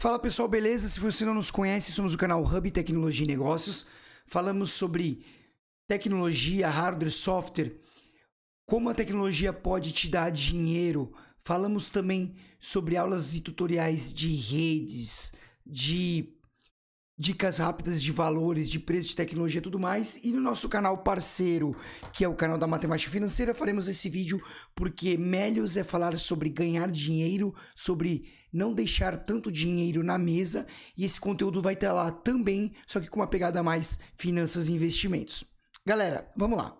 Fala pessoal, beleza? Se você não nos conhece, somos o canal Hub Tecnologia e Negócios. Falamos sobre tecnologia, hardware, software, como a tecnologia pode te dar dinheiro. Falamos também sobre aulas e tutoriais de redes, de dicas rápidas de valores, de preço, de tecnologia e tudo mais. E no nosso canal parceiro, que é o canal da Matemática Financeira, faremos esse vídeo porque Melios é falar sobre ganhar dinheiro, sobre não deixar tanto dinheiro na mesa. E esse conteúdo vai estar lá também, só que com uma pegada mais finanças e investimentos. Galera, vamos lá.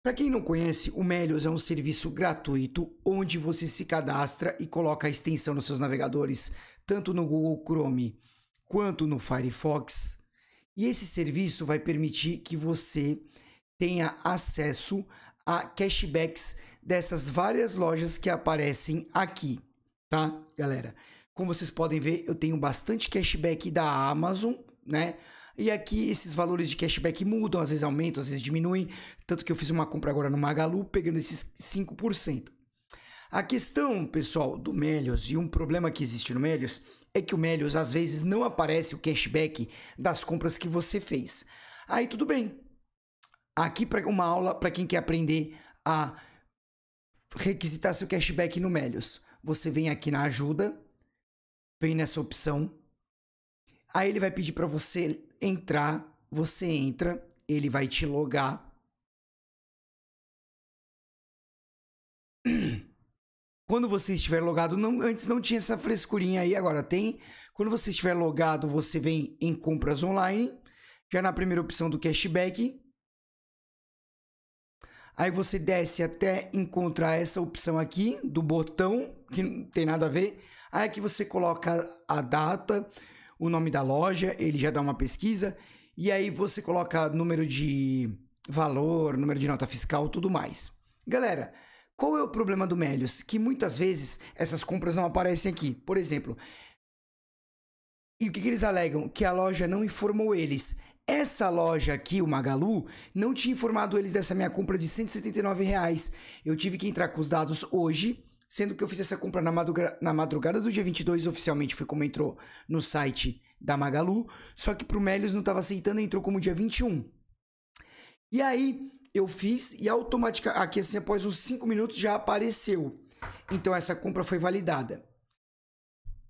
Para quem não conhece, o Melios é um serviço gratuito onde você se cadastra e coloca a extensão nos seus navegadores, tanto no Google Chrome quanto no Firefox. E esse serviço vai permitir que você tenha acesso a cashbacks dessas várias lojas que aparecem aqui, tá, galera? Como vocês podem ver, eu tenho bastante cashback da Amazon, né? E aqui esses valores de cashback mudam, às vezes aumentam, às vezes diminuem. Tanto que eu fiz uma compra agora no Magalu, pegando esses 5%. A questão, pessoal, do Melios e um problema que existe no Melios é que o Melios às vezes não aparece o cashback das compras que você fez. Aí tudo bem. Aqui para uma aula para quem quer aprender a requisitar seu cashback no Melios. Você vem aqui na ajuda, vem nessa opção. Aí ele vai pedir para você entrar, você entra, ele vai te logar. Quando você estiver logado, não, antes não tinha essa frescurinha aí, agora tem. Quando você estiver logado, você vem em compras online, já na primeira opção do cashback. Aí você desce até encontrar essa opção aqui do botão, que não tem nada a ver. Aí aqui você coloca a data, o nome da loja, ele já dá uma pesquisa. E aí você coloca número de valor, número de nota fiscal, tudo mais. Galera, qual é o problema do Melios? Que muitas vezes essas compras não aparecem aqui. Por exemplo, e o que, que eles alegam? Que a loja não informou eles. Essa loja aqui, o Magalu, não tinha informado eles dessa minha compra de 179 reais. Eu tive que entrar com os dados hoje, sendo que eu fiz essa compra na, na madrugada do dia 22, oficialmente foi como entrou no site da Magalu, só que pro Melios não estava aceitando, entrou como dia 21. E aí, eu fiz e automaticamente, aqui assim, após uns 5 minutos já apareceu. Então essa compra foi validada.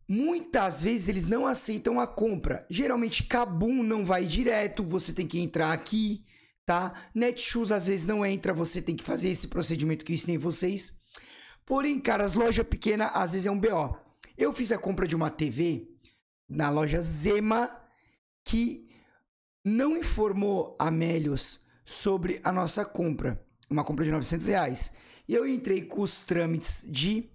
Muitas vezes eles não aceitam a compra. Geralmente Kabum não vai direto, você tem que entrar aqui, tá? Netshoes às vezes não entra, você tem que fazer esse procedimento que eu ensinei vocês. Porém, cara, as lojas pequenas às vezes é um BO. Eu fiz a compra de uma TV na loja Zema que não informou a Melios sobre a nossa compra, uma compra de 900 reais. E eu entrei com os trâmites de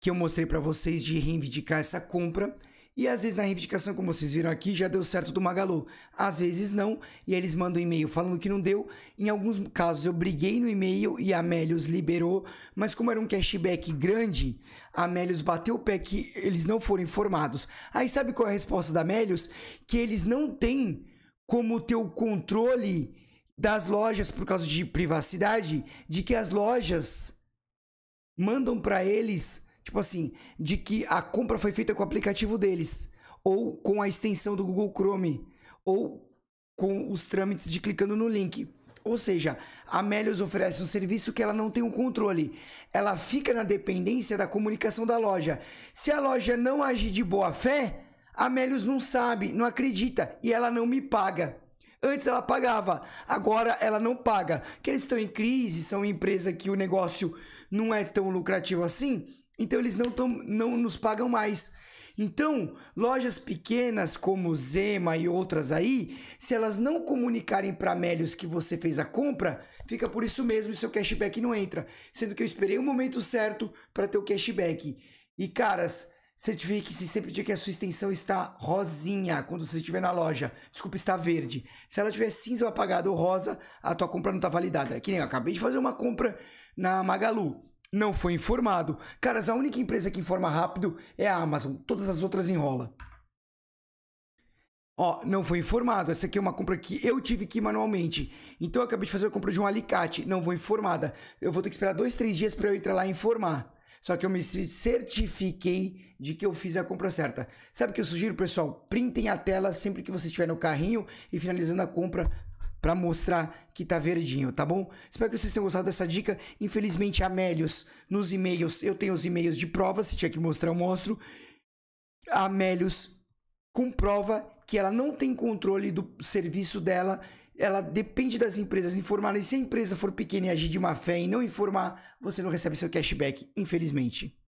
que eu mostrei para vocês de reivindicar essa compra. E às vezes na reivindicação, como vocês viram aqui, já deu certo do Magalu. Às vezes não, e eles mandam um e-mail falando que não deu. Em alguns casos eu briguei no e-mail e a Melios liberou, mas como era um cashback grande, a Melios bateu o pé que eles não foram informados. Aí sabe qual é a resposta da Melios? Que eles não têm como o teu controle das lojas por causa de privacidade, de que as lojas mandam para eles, tipo assim, de que a compra foi feita com o aplicativo deles ou com a extensão do Google Chrome ou com os trâmites de clicando no link. Ou seja, a Melios oferece um serviço que ela não tem o um controle. Ela fica na dependência da comunicação da loja. Se a loja não agir de boa fé, a Melios não sabe, não acredita e ela não me paga. Antes ela pagava, agora ela não paga. Que eles estão em crise, são empresa que o negócio não é tão lucrativo assim, então eles não, tão, não nos pagam mais. Então, lojas pequenas como Zema e outras aí, se elas não comunicarem para Melios que você fez a compra, fica por isso mesmo e seu cashback não entra, sendo que eu esperei o momento certo para ter o cashback. E caras, Certifique-se sempre de que a sua extensão está rosinha quando você estiver na loja. Desculpa, está verde. Se ela tiver cinza ou apagada ou rosa, a tua compra não está validada. É que nem eu acabei de fazer uma compra na Magalu. Não foi informado. Caras, a única empresa que informa rápido é a Amazon. Todas as outras enrola. Ó, não foi informado. Essa aqui é uma compra que eu tive que ir manualmente. Então eu acabei de fazer a compra de um alicate. Não foi informada. Eu vou ter que esperar dois, três dias para eu entrar lá e informar. Só que eu me certifiquei de que eu fiz a compra certa. Sabe o que eu sugiro, pessoal? Printem a tela sempre que você estiver no carrinho e finalizando a compra para mostrar que tá verdinho, tá bom? Espero que vocês tenham gostado dessa dica. Infelizmente, Amélios, nos e-mails, eu tenho os e-mails de prova, se tinha que mostrar, eu mostro. Amélios com prova que ela não tem controle do serviço dela ela depende das empresas informarem. Se a empresa for pequena e agir de má fé e não informar, você não recebe seu cashback, infelizmente.